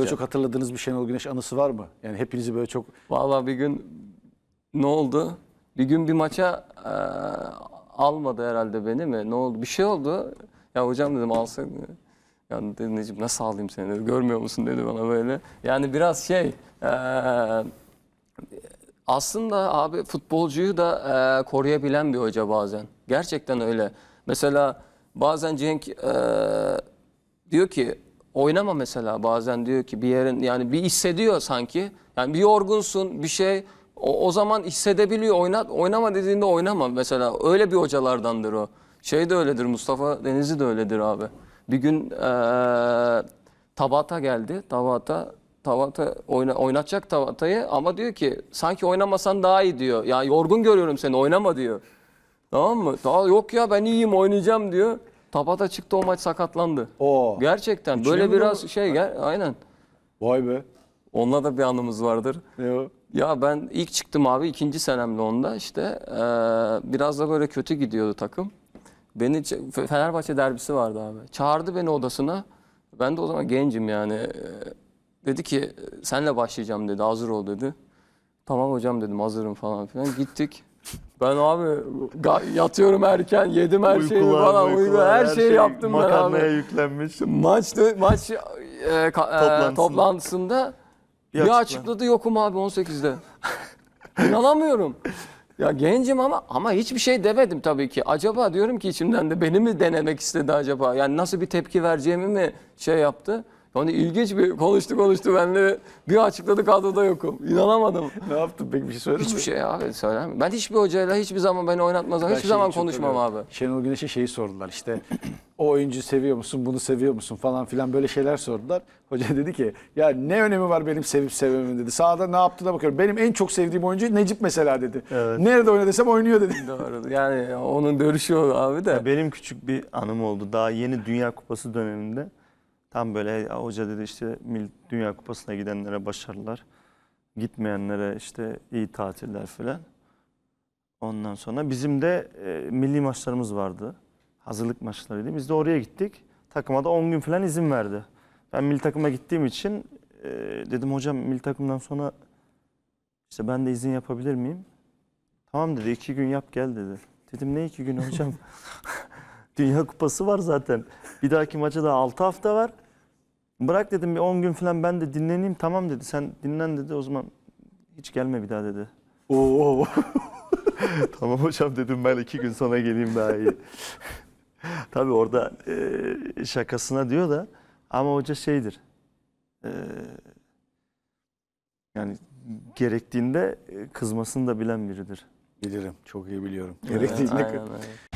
Böyle çok hatırladığınız bir Şenol Güneş anısı var mı? Yani hepinizi böyle çok... Vallahi bir gün ne oldu? Bir gün bir maça e, almadı herhalde beni mi? Ne oldu? Bir şey oldu. Ya hocam dedim alsın. Yani dedim Necip nasıl alayım seni dedi. Görmüyor musun dedi bana böyle. Yani biraz şey... E, aslında abi futbolcuyu da e, koruyabilen bir hoca bazen. Gerçekten öyle. Mesela bazen Cenk e, diyor ki oynama mesela bazen diyor ki bir yerin yani bir hissediyor sanki. Yani bir yorgunsun bir şey o, o zaman hissedebiliyor oynat oynama dediğinde oynama mesela öyle bir hocalardandır o. Şey de öyledir Mustafa Denizli de öyledir abi. Bir gün ee, Tabata geldi. Tabata Tabata oyna, oynatacak Tabata'yı ama diyor ki sanki oynamasan daha iyi diyor. Ya yorgun görüyorum seni oynama diyor. Tamam mı? Daha yok ya ben iyiyim oynayacağım diyor. Tabata çıktı o maç sakatlandı. Oo. Gerçekten İçine böyle biraz şey gel, aynen. Vay be. Onunla da bir anımız vardır. Ne o? Ya ben ilk çıktım abi ikinci senemle onda işte e, biraz da böyle kötü gidiyordu takım. Beni Fenerbahçe derbisi vardı abi. Çağırdı beni odasına. Ben de o zaman gencim yani. E, dedi ki senle başlayacağım dedi hazır ol dedi. Tamam hocam dedim hazırım falan filan. Gittik. Ben abi yatıyorum erken, yedim her şeyi uykular, falan, uykular, uykular her, her şeyi şey yaptım ben abi. Makarnaya yüklenmiş. Maç, maç e, toplantısında, e, toplantısında bir, bir açıkladı yokum abi 18'de. İnanamıyorum. Ya gencim ama ama hiçbir şey demedim tabii ki. Acaba diyorum ki içimden de beni mi denemek istedi acaba? Yani nasıl bir tepki vereceğimi mi şey yaptı? Yani ilginç bir konuştu konuştu benle bir açıkladı kadroda yokum. İnanamadım. ne yaptın pek bir şey söyledin Hiçbir mi? şey abi söylemem. Ben hiçbir hocayla hiçbir zaman beni oynatmazlar. Ben hiçbir zaman konuşmam abi. Şenol Güneş'e şeyi sordular işte o oyuncu seviyor musun bunu seviyor musun falan filan böyle şeyler sordular. Hoca dedi ki ya ne önemi var benim sevip sevmemin dedi. Sağda ne yaptı da bakıyorum. Benim en çok sevdiğim oyuncu Necip mesela dedi. Evet. Nerede oyna desem oynuyor dedi. Doğru yani onun görüşü abi de. Ya benim küçük bir anım oldu. Daha yeni Dünya Kupası döneminde Tam böyle hoca dedi işte Dünya Kupası'na gidenlere başarılar. Gitmeyenlere işte iyi tatiller falan. Ondan sonra bizim de e, milli maçlarımız vardı. Hazırlık maçlarıydı. Biz de oraya gittik. Takıma da 10 gün falan izin verdi. Ben milli takıma gittiğim için e, dedim hocam milli takımdan sonra işte ben de izin yapabilir miyim? Tamam dedi iki gün yap gel dedi. Dedim ne iki gün hocam? Dünya Kupası var zaten. Bir dahaki maça da 6 hafta var. Bırak dedim bir 10 gün falan ben de dinleneyim. Tamam dedi. Sen dinlen dedi. O zaman hiç gelme bir daha dedi. Oo. tamam hocam dedim ben iki gün sonra geleyim daha iyi. Tabii orada e, şakasına diyor da ama hoca şeydir. E, yani gerektiğinde e, kızmasını da bilen biridir. Bilirim. Çok iyi biliyorum. Gerektiğinde. Aynen, aynen.